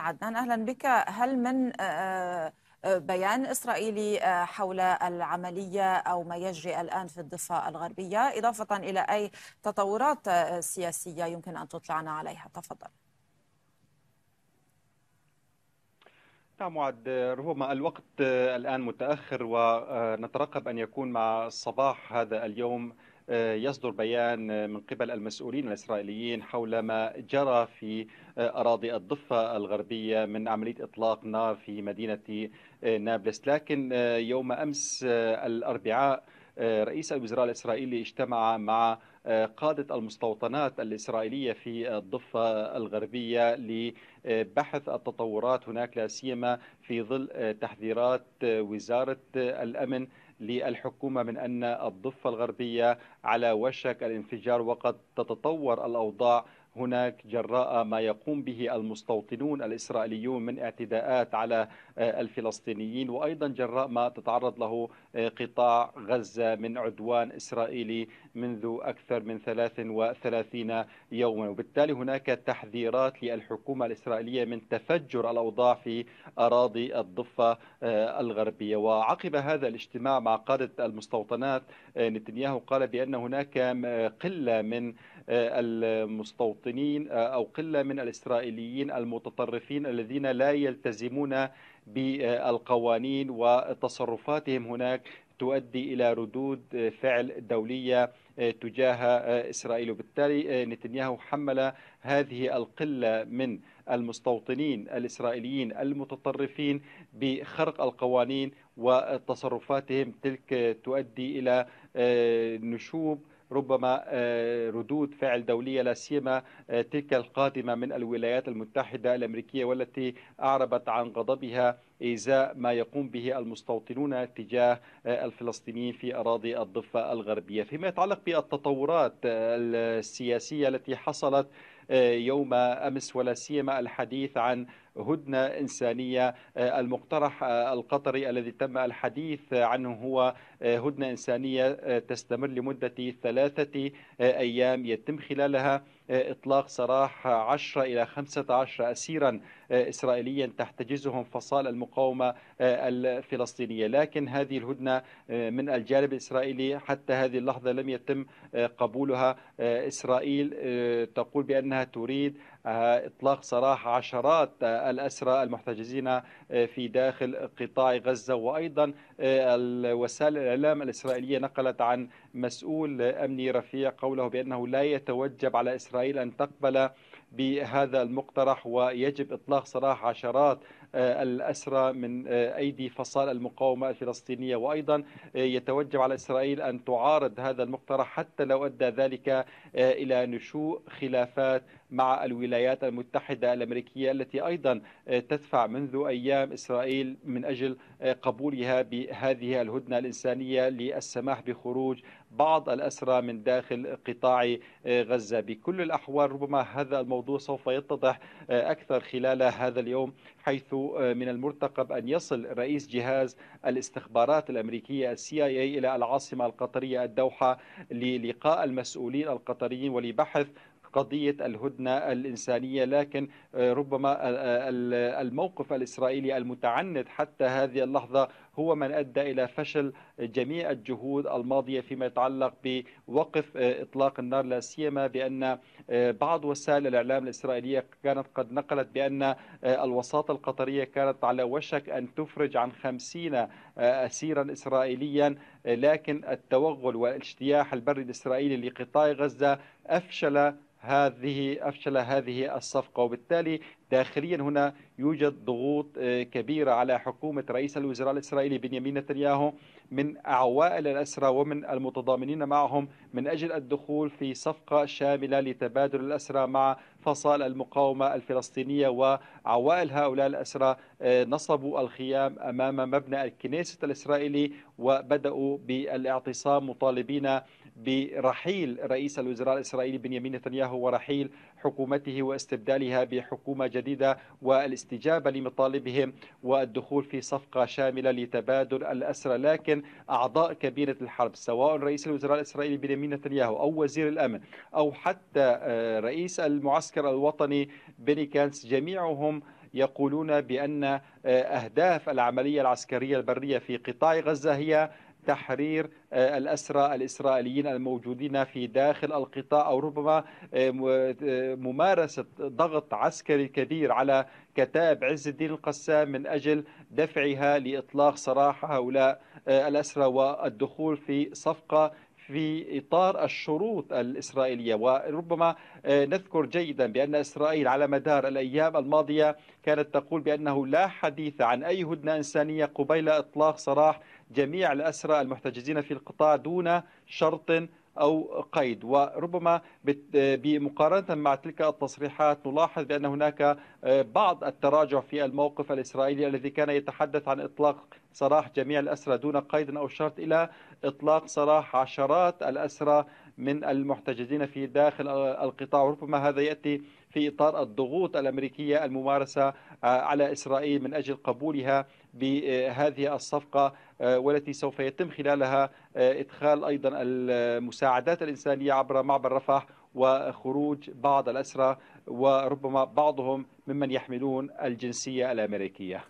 عدنان أهلا بك هل من آه، آه، آه، بيان إسرائيلي حول العملية أو ما يجري الآن في الضفة الغربية إضافة إلى أي تطورات سياسية يمكن أن تطلعنا عليها تفضل نعم عد ربما الوقت الآن متأخر ونترقب أن يكون مع صباح هذا اليوم آه، يصدر بيان آه، من قبل المسؤولين الإسرائيليين حول ما جرى في آه، أراضي الضفة الغربية من عملية إطلاق نار في مدينة نابلس لكن يوم أمس الأربعاء رئيس الوزراء الإسرائيلي اجتمع مع قادة المستوطنات الإسرائيلية في الضفة الغربية لبحث التطورات هناك لا سيما في ظل تحذيرات وزارة الأمن للحكومة من أن الضفة الغربية على وشك الانفجار وقد تتطور الأوضاع هناك جراء ما يقوم به المستوطنون الإسرائيليون من اعتداءات على آه، الفلسطينيين وأيضا جراء ما تتعرض له آه، قطاع غزة من عدوان إسرائيلي منذ أكثر من 33 يوما وبالتالي هناك تحذيرات للحكومة الإسرائيلية من تفجر الأوضاع في أراضي الضفة آه، الغربية وعقب هذا الاجتماع مع قادة المستوطنات نتنياهو قال بأن هناك قلة من المستوطنين أو قلة من الإسرائيليين المتطرفين الذين لا يلتزمون بالقوانين وتصرفاتهم هناك تؤدي الى ردود فعل دوليه تجاه اسرائيل وبالتالي نتنياهو حمل هذه القله من المستوطنين الاسرائيليين المتطرفين بخرق القوانين وتصرفاتهم تلك تؤدي الى نشوب ربما آه، ردود فعل دولية لا سيما آه، تلك القادمة من الولايات المتحدة الأمريكية والتي أعربت عن غضبها إزاء ما يقوم به المستوطنون تجاه آه، الفلسطينيين في أراضي الضفة الغربية فيما يتعلق بالتطورات السياسية التي حصلت يوم أمس ولا سيما الحديث عن هدنة إنسانية آه، المقترح آه، القطري الذي تم الحديث عنه هو آه، هدنة إنسانية تستمر لمدة ثلاثة أيام يتم خلالها إطلاق سراح 10 إلى 15 أسيرا آه، إسرائيليا تحتجزهم فصائل المقاومة آه، الفلسطينية لكن هذه الهدنة آه، من الجانب الإسرائيلي حتى هذه اللحظة لم يتم قبولها إسرائيل تقول بأنها تريد إطلاق سراح عشرات الأسرى المحتجزين في داخل قطاع غزة وأيضا وسائل الإعلام الإسرائيلية نقلت عن مسؤول أمني رفيع قوله بأنه لا يتوجب على إسرائيل أن تقبل بهذا المقترح ويجب إطلاق سراح عشرات آه، الأسرى من آه، أيدي فصائل المقاومة الفلسطينية وأيضا آه، يتوجب على إسرائيل أن تعارض هذا المقترح حتى لو أدى ذلك إلى نشوء خلافات مع الولايات المتحدة الأمريكية التي أيضا تدفع منذ أيام إسرائيل من أجل قبولها بهذه الهدنة الإنسانية للسماح بخروج بعض الأسرى من داخل قطاع آه، غزة بكل الأحوال ربما هذا الموضوع سوف يتضح آه، أكثر خلال هذا اليوم حيث آه، من المرتقب أن يصل رئيس جهاز الاستخبارات الأمريكية السي اي إلى العاصمة القطرية الدوحة للقاء المسؤولين القطريين ولبحث قضية الهدنة الإنسانية لكن آه، ربما آه، آه، الموقف الإسرائيلي المتعنت حتى هذه اللحظة هو من أدى إلى فشل جميع الجهود الماضية فيما يتعلق بوقف إطلاق النار لا سيما بأن بعض وسائل الإعلام الإسرائيلية كانت قد نقلت بأن الوساطة القطرية كانت على وشك أن تفرج عن خمسين أسيرا إسرائيليا لكن التوغل والاجتياح البري الإسرائيلي لقطاع غزة أفشل هذه أفشل هذه الصفقة وبالتالي داخليا هنا يوجد ضغوط آه، كبيرة على حكومة رئيس الوزراء الإسرائيلي بنيامين نتنياهو من عوائل الأسرى ومن المتضامنين معهم من أجل الدخول في صفقة شاملة لتبادل الأسرى مع فصائل المقاومة الفلسطينية وعوائل هؤلاء الأسرى آه، نصبوا الخيام أمام مبنى الكنيسة الإسرائيلي وبدأوا بالاعتصام مطالبين برحيل رئيس الوزراء الإسرائيلي بنيامين نتنياهو ورحيل حكومته واستبدالها بحكومة جديدة والاستجابة لمطالبهم والدخول في صفقة شاملة لتبادل الأسرى لكن أعضاء كبيرة الحرب سواء رئيس الوزراء الإسرائيلي بنيامين نتنياهو أو وزير الأمن أو حتى آه، رئيس المعسكر الوطني بني كانس جميعهم يقولون بأن آه، أهداف العملية العسكرية البرية في قطاع غزة هي تحرير آه، الأسرى الإسرائيليين الموجودين في داخل القطاع أو ربما آه، آه، ممارسة ضغط عسكري كبير على كتاب عز الدين القسام من أجل دفعها لإطلاق سراح هؤلاء الأسرى والدخول في صفقة في إطار الشروط الإسرائيلية وربما آه، نذكر جيدا بأن إسرائيل على مدار الأيام الماضية كانت تقول بأنه لا حديث عن أي هدنة إنسانية قبيل إطلاق سراح جميع الأسرى المحتجزين في القطاع دون شرط أو قيد وربما بمقارنة مع تلك التصريحات نلاحظ بأن هناك آه، بعض التراجع في الموقف الإسرائيلي الذي كان يتحدث عن إطلاق سراح جميع الأسرى دون قيد أو شرط إلى إطلاق سراح عشرات الأسرى من المحتجزين في داخل القطاع وربما هذا يأتي في إطار الضغوط الأمريكية الممارسة آه، على إسرائيل من أجل قبولها بهذه الصفقة آه، والتي سوف يتم خلالها آه، إدخال أيضا المساعدات الإنسانية عبر معبر رفح وخروج بعض الأسرى وربما بعضهم ممن يحملون الجنسية الأمريكية